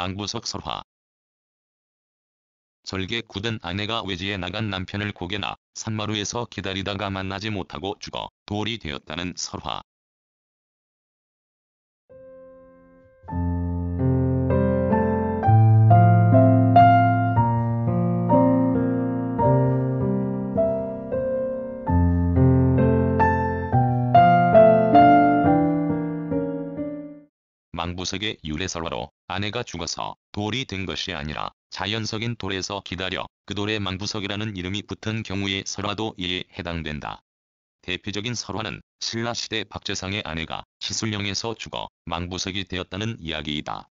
망구석 설화 절개 굳은 아내가 외지에 나간 남편을 고개나 산마루에서 기다리다가 만나지 못하고 죽어 돌이 되었다는 설화 무석의 유래설화로 아내가 죽어서 돌이 된 것이 아니라 자연석인 돌에서 기다려 그 돌에 망부석이라는 이름이 붙은 경우의 설화도 이에 해당된다. 대표적인 설화는 신라시대 박재상의 아내가 시술령에서 죽어 망부석이 되었다는 이야기이다.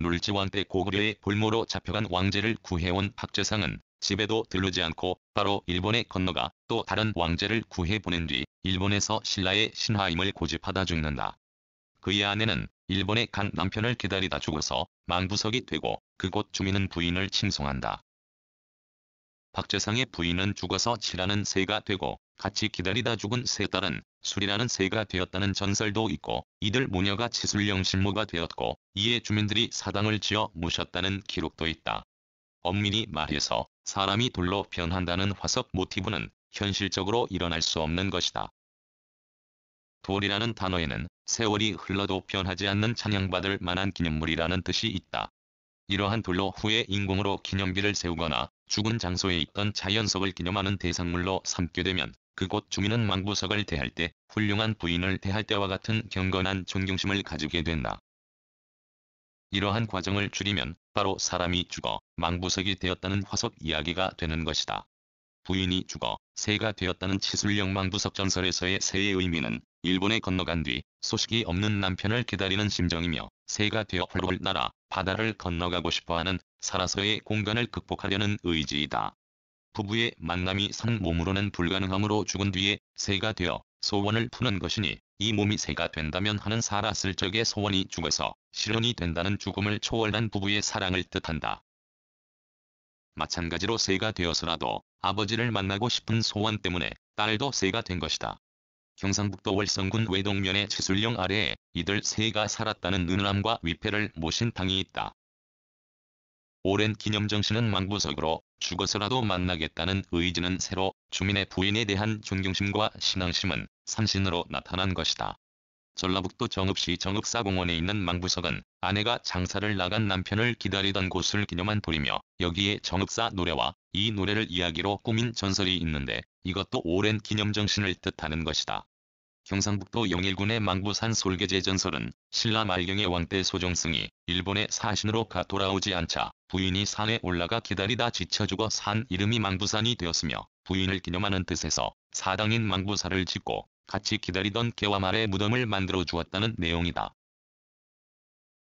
룰지왕 때 고구려의 볼모로 잡혀간 왕제를 구해온 박재상은 집에도 들르지 않고 바로 일본에 건너가 또 다른 왕제를 구해 보낸 뒤 일본에서 신라의 신하임을 고집하다 죽는다. 그의 아내는 일본에 간 남편을 기다리다 죽어서 망부석이 되고 그곳 주민은 부인을 칭송한다. 박재상의 부인은 죽어서 치라는 새가 되고 같이 기다리다 죽은 새 딸은 술이라는 새가 되었다는 전설도 있고 이들 모녀가 치술령 신모가 되었고 이에 주민들이 사당을 지어 모셨다는 기록도 있다. 엄밀히 말해서 사람이 돌로 변한다는 화석 모티브는 현실적으로 일어날 수 없는 것이다. 돌이라는 단어에는 세월이 흘러도 변하지 않는 찬양받을 만한 기념물이라는 뜻이 있다. 이러한 돌로 후에 인공으로 기념비를 세우거나 죽은 장소에 있던 자연석을 기념하는 대상물로 삼게 되면 그곳 주민은 망부석을 대할 때 훌륭한 부인을 대할 때와 같은 경건한 존경심을 가지게 된다. 이러한 과정을 줄이면 바로 사람이 죽어 망부석이 되었다는 화석 이야기가 되는 것이다. 부인이 죽어 새가 되었다는 치술령 망부석 전설에서의 새의 의미는 일본에 건너간 뒤 소식이 없는 남편을 기다리는 심정이며 새가 되어 활홀 날아 바다를 건너가고 싶어하는 살아서의 공간을 극복하려는 의지이다. 부부의 만남이 산 몸으로는 불가능함으로 죽은 뒤에 새가 되어 소원을 푸는 것이니 이 몸이 새가 된다면 하는 살았을 적의 소원이 죽어서 실현이 된다는 죽음을 초월한 부부의 사랑을 뜻한다. 마찬가지로 새가 되어서라도 아버지를 만나고 싶은 소원 때문에 딸도 새가 된 것이다. 경상북도 월성군 외동면의 최술령 아래에 이들 세가 살았다는 은람과 위패를 모신 당이 있다. 오랜 기념정신은 망부석으로 죽어서라도 만나겠다는 의지는 새로 주민의 부인에 대한 존경심과 신앙심은 삼신으로 나타난 것이다. 전라북도 정읍시 정읍사공원에 있는 망부석은 아내가 장사를 나간 남편을 기다리던 곳을 기념한 돌이며 여기에 정읍사 노래와 이 노래를 이야기로 꾸민 전설이 있는데 이것도 오랜 기념정신을 뜻하는 것이다. 경상북도 영일군의 망부산 솔계제 전설은 신라 말경의 왕때 소정승이 일본의 사신으로 가 돌아오지 않자 부인이 산에 올라가 기다리다 지쳐 죽어 산 이름이 망부산이 되었으며 부인을 기념하는 뜻에서 사당인 망부사를 짓고 같이 기다리던 개와 말의 무덤을 만들어 주었다는 내용이다.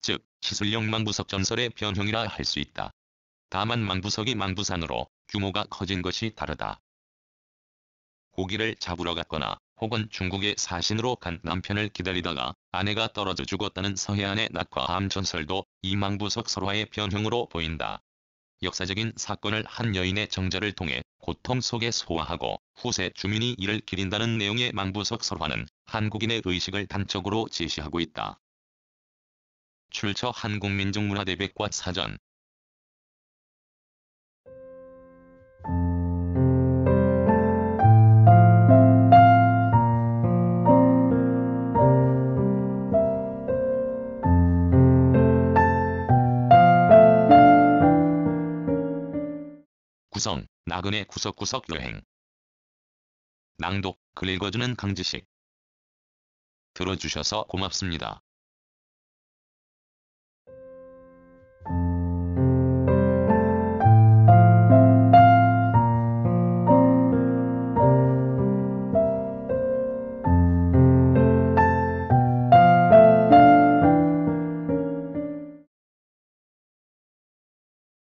즉, 시술형 망부석 전설의 변형이라 할 수 있다. 다만 망부석이 망부산으로 규모가 커진 것이 다르다. 고기를 잡으러 갔거나 혹은 중국의 사신으로 간 남편을 기다리다가 아내가 떨어져 죽었다는 서해안의 낙과암 전설도 이 망부석 설화의 변형으로 보인다. 역사적인 사건을 한 여인의 정자를 통해 고통 속에 소화하고 후세 주민이 이를 기린다는 내용의 망부석 설화는 한국인의 의식을 단적으로 제시하고 있다. 출처 한국민족문화대백과 사전 나그네 구석구석 여행. 낭독, 글 읽어주는 강지식. 들어주셔서 고맙습니다.